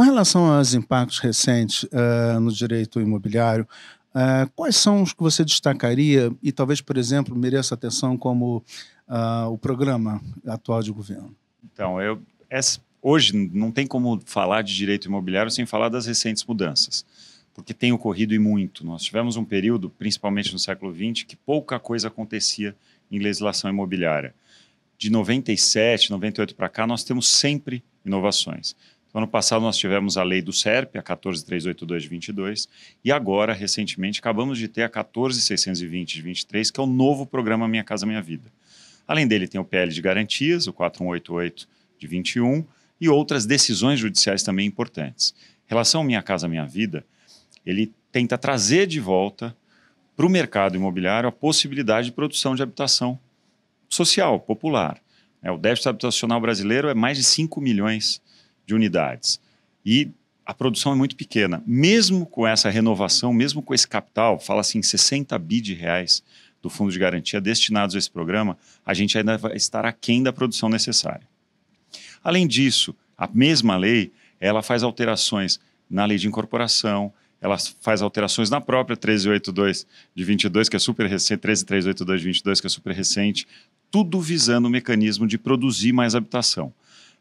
Com relação aos impactos recentes uh, no direito imobiliário, uh, quais são os que você destacaria e talvez, por exemplo, mereça atenção como uh, o programa atual de governo? Então, eu, essa, hoje não tem como falar de direito imobiliário sem falar das recentes mudanças, porque tem ocorrido e muito. Nós tivemos um período, principalmente no século XX, que pouca coisa acontecia em legislação imobiliária. De 97, 98 para cá, nós temos sempre inovações. No ano passado nós tivemos a lei do SERP, a 14382 de 22, e agora, recentemente, acabamos de ter a 14620 de 23, que é o novo programa Minha Casa Minha Vida. Além dele, tem o PL de Garantias, o 4188 de 21, e outras decisões judiciais também importantes. Em relação ao Minha Casa Minha Vida, ele tenta trazer de volta para o mercado imobiliário a possibilidade de produção de habitação social, popular. É, o déficit habitacional brasileiro é mais de 5 milhões de unidades. E a produção é muito pequena. Mesmo com essa renovação, mesmo com esse capital, fala assim, 60 bi de reais do fundo de garantia destinados a esse programa, a gente ainda vai estar aquém da produção necessária. Além disso, a mesma lei, ela faz alterações na lei de incorporação, ela faz alterações na própria 1382 de 22, que é super recente, 13382 de 22, que é super recente, tudo visando o mecanismo de produzir mais habitação.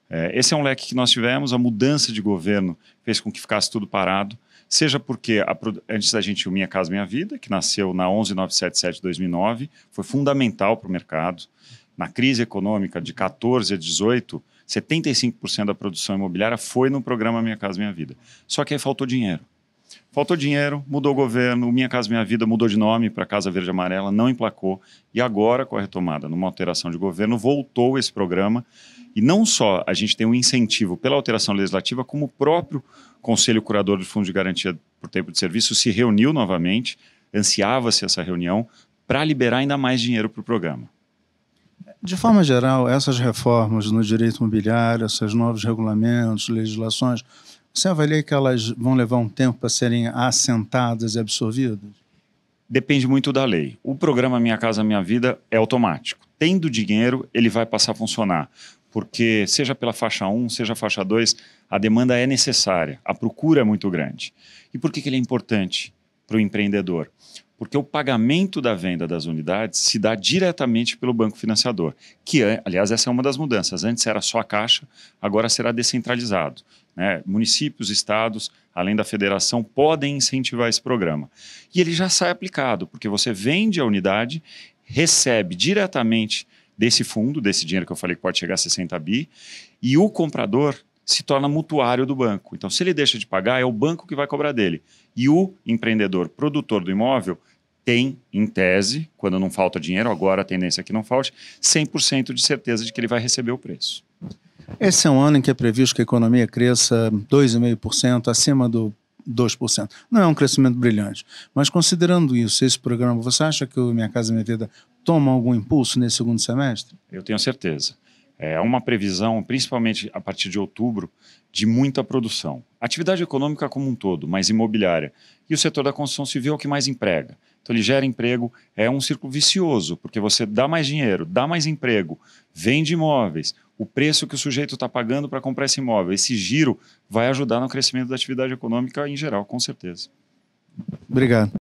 É, esse é um leque que nós tivemos, a mudança de governo fez com que ficasse tudo parado, seja porque, a, antes da gente o Minha Casa Minha Vida, que nasceu na 11977-2009, foi fundamental para o mercado. Na crise econômica de 14 a 18, 75% da produção imobiliária foi no programa Minha Casa Minha Vida. Só que aí faltou dinheiro. Faltou dinheiro, mudou o governo, Minha Casa Minha Vida mudou de nome para Casa Verde Amarela, não emplacou. E agora, com a retomada, numa alteração de governo, voltou esse programa. E não só a gente tem um incentivo pela alteração legislativa, como o próprio Conselho Curador do Fundo de Garantia por Tempo de Serviço se reuniu novamente, ansiava-se essa reunião, para liberar ainda mais dinheiro para o programa. De forma geral, essas reformas no direito imobiliário, esses novos regulamentos, legislações, você avalia que elas vão levar um tempo para serem assentadas e absorvidas? Depende muito da lei. O programa Minha Casa Minha Vida é automático. Tendo dinheiro, ele vai passar a funcionar. Porque, seja pela faixa 1, seja faixa 2, a demanda é necessária, a procura é muito grande. E por que, que ele é importante para o empreendedor? Porque o pagamento da venda das unidades se dá diretamente pelo banco financiador, que, é, aliás, essa é uma das mudanças. Antes era só a caixa, agora será descentralizado. Né? Municípios, estados, além da federação, podem incentivar esse programa. E ele já sai aplicado, porque você vende a unidade, recebe diretamente desse fundo, desse dinheiro que eu falei que pode chegar a 60 bi, e o comprador se torna mutuário do banco. Então, se ele deixa de pagar, é o banco que vai cobrar dele. E o empreendedor, produtor do imóvel, tem, em tese, quando não falta dinheiro, agora a tendência é que não falte, 100% de certeza de que ele vai receber o preço. Esse é um ano em que é previsto que a economia cresça 2,5%, acima do 2%. Não é um crescimento brilhante. Mas considerando isso, esse programa, você acha que o Minha Casa Minha Vida toma algum impulso nesse segundo semestre? Eu tenho certeza. É uma previsão, principalmente a partir de outubro, de muita produção. Atividade econômica como um todo, mas imobiliária. E o setor da construção civil é o que mais emprega. Então ele gera emprego, é um círculo vicioso, porque você dá mais dinheiro, dá mais emprego, vende imóveis, o preço que o sujeito está pagando para comprar esse imóvel. Esse giro vai ajudar no crescimento da atividade econômica em geral, com certeza. Obrigado.